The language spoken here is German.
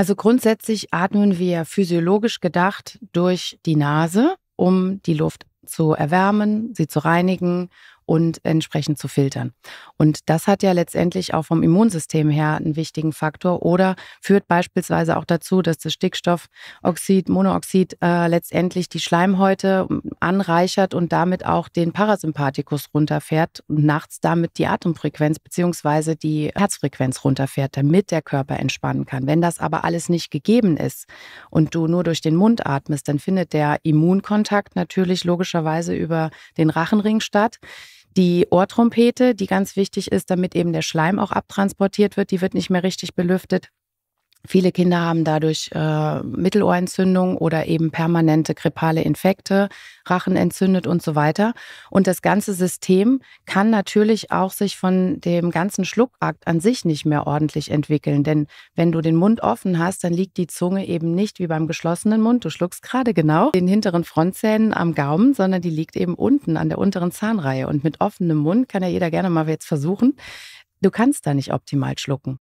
Also grundsätzlich atmen wir physiologisch gedacht durch die Nase, um die Luft zu erwärmen, sie zu reinigen und entsprechend zu filtern. Und das hat ja letztendlich auch vom Immunsystem her einen wichtigen Faktor oder führt beispielsweise auch dazu, dass das Stickstoffoxid, Monoxid äh, letztendlich die Schleimhäute ähm, anreichert und damit auch den Parasympathikus runterfährt und nachts damit die Atemfrequenz bzw. die Herzfrequenz runterfährt, damit der Körper entspannen kann. Wenn das aber alles nicht gegeben ist und du nur durch den Mund atmest, dann findet der Immunkontakt natürlich logischerweise über den Rachenring statt. Die Ohrtrompete, die ganz wichtig ist, damit eben der Schleim auch abtransportiert wird, die wird nicht mehr richtig belüftet. Viele Kinder haben dadurch äh, Mittelohrentzündung oder eben permanente grippale Infekte, Rachen entzündet und so weiter. Und das ganze System kann natürlich auch sich von dem ganzen Schluckakt an sich nicht mehr ordentlich entwickeln. Denn wenn du den Mund offen hast, dann liegt die Zunge eben nicht wie beim geschlossenen Mund. Du schluckst gerade genau den hinteren Frontzähnen am Gaumen, sondern die liegt eben unten an der unteren Zahnreihe. Und mit offenem Mund kann ja jeder gerne mal jetzt versuchen. Du kannst da nicht optimal schlucken.